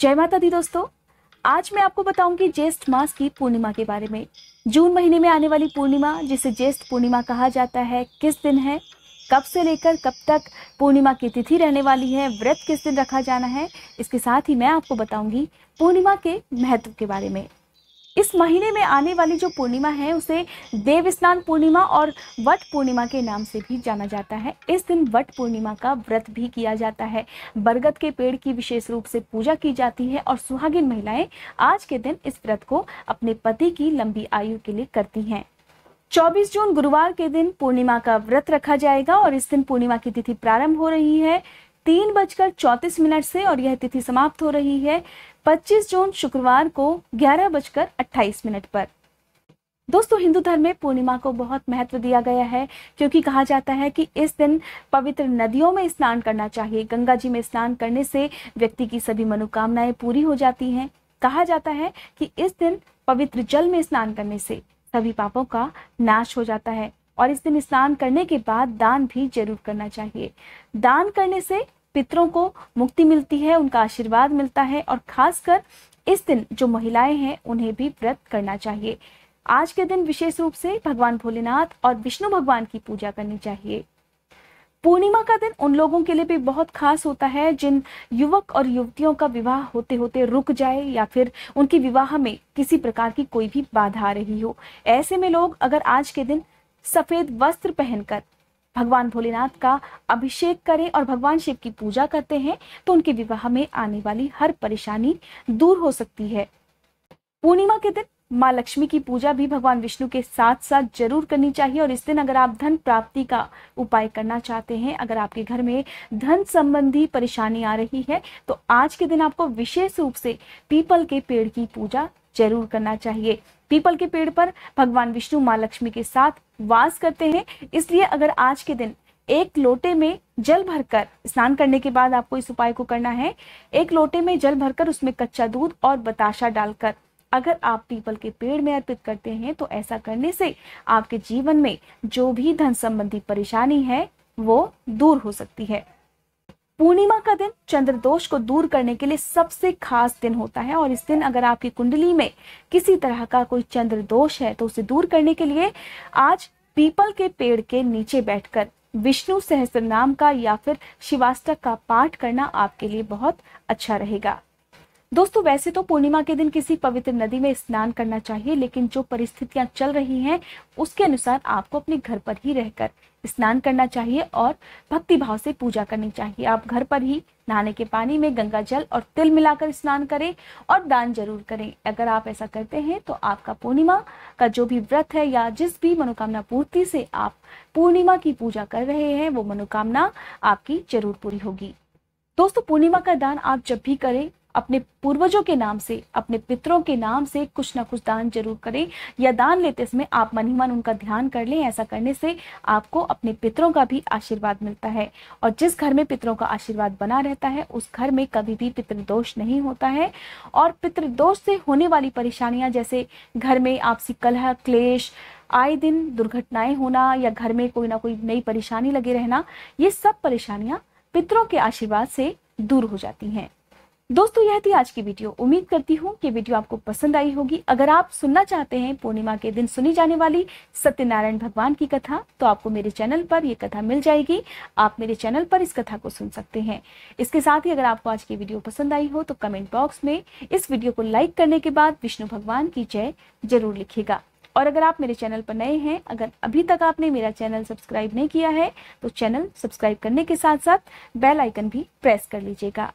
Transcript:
जय माता दी दोस्तों आज मैं आपको बताऊंगी ज्येष्ठ मास की पूर्णिमा के बारे में जून महीने में आने वाली पूर्णिमा जिसे ज्येष्ठ पूर्णिमा कहा जाता है किस दिन है कब से लेकर कब तक पूर्णिमा की तिथि रहने वाली है व्रत किस दिन रखा जाना है इसके साथ ही मैं आपको बताऊंगी पूर्णिमा के महत्व के बारे में इस महीने में आने वाली जो पूर्णिमा है उसे देव स्नान पूर्णिमा और वट पूर्णिमा के नाम से भी जाना जाता है इस दिन वट पूर्णिमा का व्रत भी किया जाता है बरगद के पेड़ की विशेष रूप से पूजा की जाती है और सुहागिन महिलाएं आज के दिन इस व्रत को अपने पति की लंबी आयु के लिए करती हैं 24 जून गुरुवार के दिन पूर्णिमा का व्रत रखा जाएगा और इस दिन पूर्णिमा की तिथि प्रारंभ हो रही है तीन बजकर चौंतीस मिनट से और यह तिथि समाप्त हो रही है 25 जून शुक्रवार को ग्यारह बजकर अट्ठाईस मिनट पर दोस्तों हिंदू धर्म में पूर्णिमा को बहुत महत्व दिया गया है क्योंकि कहा जाता है कि इस दिन पवित्र नदियों में स्नान करना चाहिए गंगा जी में स्नान करने से व्यक्ति की सभी मनोकामनाएं पूरी हो जाती हैं कहा जाता है कि इस दिन पवित्र जल में स्नान करने से सभी पापों का नाश हो जाता है और इस दिन स्नान करने के बाद दान भी जरूर करना चाहिए दान करने से पितरों को मुक्ति मिलती है उनका आशीर्वाद मिलता है और खासकर इस दिन जो महिलाएं हैं उन्हें भी व्रत करना चाहिए आज के दिन विशेष रूप से भगवान भोलेनाथ और विष्णु भगवान की पूजा करनी चाहिए पूर्णिमा का दिन उन लोगों के लिए भी बहुत खास होता है जिन युवक और युवतियों का विवाह होते होते रुक जाए या फिर उनकी विवाह में किसी प्रकार की कोई भी बाधा आ रही हो ऐसे में लोग अगर आज के दिन सफेद वस्त्र पहनकर भगवान भोलेनाथ का अभिषेक करें और भगवान शिव की पूजा करते हैं तो उनके विवाह में आने वाली हर परेशानी दूर हो सकती है पूर्णिमा के दिन माँ लक्ष्मी की पूजा भी भगवान विष्णु के साथ साथ जरूर करनी चाहिए और इस दिन अगर आप धन प्राप्ति का उपाय करना चाहते हैं अगर आपके घर में धन संबंधी परेशानी आ रही है तो आज के दिन आपको विशेष रूप से पीपल के पेड़ की पूजा जरूर करना चाहिए पीपल के पेड़ पर भगवान विष्णु माँ लक्ष्मी के साथ वास करते हैं इसलिए अगर आज के दिन एक लोटे में जल भरकर स्नान करने के बाद आपको इस उपाय को करना है एक लोटे में जल भरकर उसमें कच्चा दूध और बताशा डालकर अगर आप पीपल के पेड़ में अर्पित करते हैं तो ऐसा करने से आपके जीवन में जो भी धन संबंधी परेशानी है वो दूर हो सकती है पूर्णिमा का दिन चंद्र दोष को दूर करने के लिए सबसे खास दिन होता है और इस दिन अगर आपकी कुंडली में किसी तरह का कोई चंद्र दोष है तो उसे दूर करने के लिए आज पीपल के पेड़ के नीचे बैठकर विष्णु सहस्र नाम का या फिर शिवास्तक का पाठ करना आपके लिए बहुत अच्छा रहेगा दोस्तों वैसे तो पूर्णिमा के दिन किसी पवित्र नदी में स्नान करना चाहिए लेकिन जो परिस्थितियां चल रही हैं उसके अनुसार आपको अपने घर पर ही रहकर स्नान करना चाहिए और भक्ति भाव से पूजा करनी चाहिए आप घर पर ही नहाने के पानी में गंगा जल और तिल मिलाकर स्नान करें और दान जरूर करें अगर आप ऐसा करते हैं तो आपका पूर्णिमा का जो भी व्रत है या जिस भी मनोकामना पूर्ति से आप पूर्णिमा की पूजा कर रहे हैं वो मनोकामना आपकी जरूर पूरी होगी दोस्तों पूर्णिमा का दान आप जब भी करें अपने पूर्वजों के नाम से अपने पितरों के नाम से कुछ ना कुछ दान जरूर करें या दान लेते समय आप मन ही मन उनका ध्यान कर लें ऐसा करने से आपको अपने पितरों का भी आशीर्वाद मिलता है और जिस घर में पितरों का आशीर्वाद बना रहता है उस घर में कभी भी पितृदोष नहीं होता है और पितृदोष से होने वाली परेशानियां जैसे घर में आपसी कलह क्लेश आए दिन दुर्घटनाएं होना या घर में कोई ना कोई नई परेशानी लगे रहना ये सब परेशानियां पितरों के आशीर्वाद से दूर हो जाती हैं दोस्तों यह थी आज की वीडियो उम्मीद करती हूँ कि वीडियो आपको पसंद आई होगी अगर आप सुनना चाहते हैं पूर्णिमा के दिन सुनी जाने वाली सत्यनारायण भगवान की कथा तो आपको मेरे चैनल पर यह कथा मिल जाएगी आप मेरे चैनल पर इस कथा को सुन सकते हैं इसके साथ ही अगर आपको आज की वीडियो पसंद आई हो तो कमेंट बॉक्स में इस वीडियो को लाइक करने के बाद विष्णु भगवान की जय जरूर लिखेगा और अगर आप मेरे चैनल पर नए हैं अगर अभी तक आपने मेरा चैनल सब्सक्राइब नहीं किया है तो चैनल सब्सक्राइब करने के साथ साथ बेल आइकन भी प्रेस कर लीजिएगा